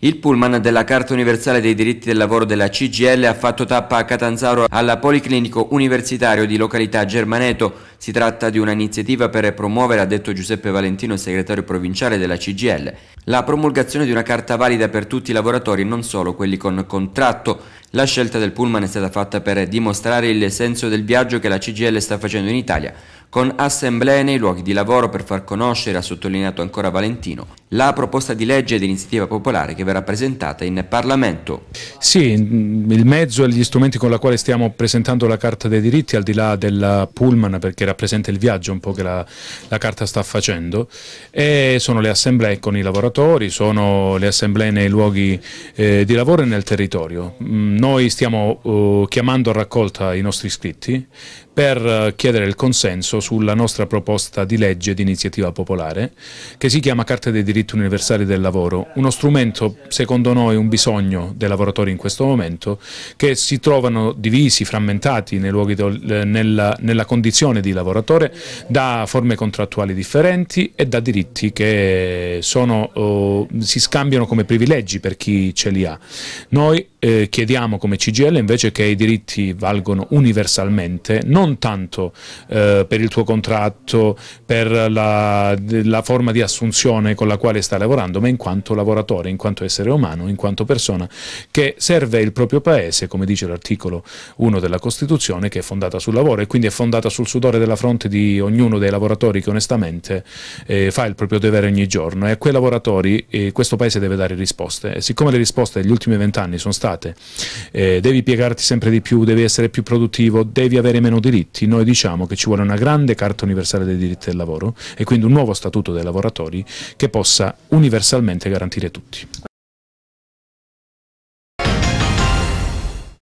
Il pullman della Carta Universale dei diritti del lavoro della CGL ha fatto tappa a Catanzaro alla Policlinico Universitario di località Germaneto. Si tratta di un'iniziativa per promuovere, ha detto Giuseppe Valentino, segretario provinciale della CGL, la promulgazione di una carta valida per tutti i lavoratori, non solo quelli con contratto. La scelta del pullman è stata fatta per dimostrare il senso del viaggio che la CGL sta facendo in Italia, con assemblee nei luoghi di lavoro per far conoscere, ha sottolineato ancora Valentino, la proposta di legge d'iniziativa popolare che verrà presentata in Parlamento. Sì, mm, il mezzo e gli strumenti con la quale stiamo presentando la Carta dei diritti, al di là della pullman perché rappresenta il viaggio un po' che la, la Carta sta facendo, sono le assemblee con i lavoratori, sono le assemblee nei luoghi eh, di lavoro e nel territorio mm, noi stiamo uh, chiamando a raccolta i nostri iscritti per eh, chiedere il consenso sulla nostra proposta di legge di iniziativa popolare che si chiama Carta dei diritti universali del lavoro, uno strumento secondo noi un bisogno dei lavoratori in questo momento che si trovano divisi, frammentati do, eh, nella, nella condizione di lavoratore da forme contrattuali differenti e da diritti che sono, oh, si scambiano come privilegi per chi ce li ha. Noi eh, chiediamo come CGL invece che i diritti valgono universalmente, non non tanto eh, per il tuo contratto, per la, la, forma di assunzione con la quale stai lavorando, ma in quanto lavoratore, in quanto essere umano, in quanto persona che serve il proprio paese, come dice l'articolo 1 della Costituzione, che è fondata sul lavoro e quindi è fondata sul sudore della fronte di ognuno dei lavoratori che onestamente eh, fa il proprio dovere ogni giorno e a quei lavoratori eh, questo paese deve dare risposte. E siccome le risposte degli ultimi vent'anni sono state eh, devi piegarti sempre di più, devi essere più produttivo, devi avere meno diritti, diritti noi diciamo che ci vuole una grande carta universale dei diritti del lavoro e quindi un nuovo statuto dei lavoratori che possa universalmente garantire tutti.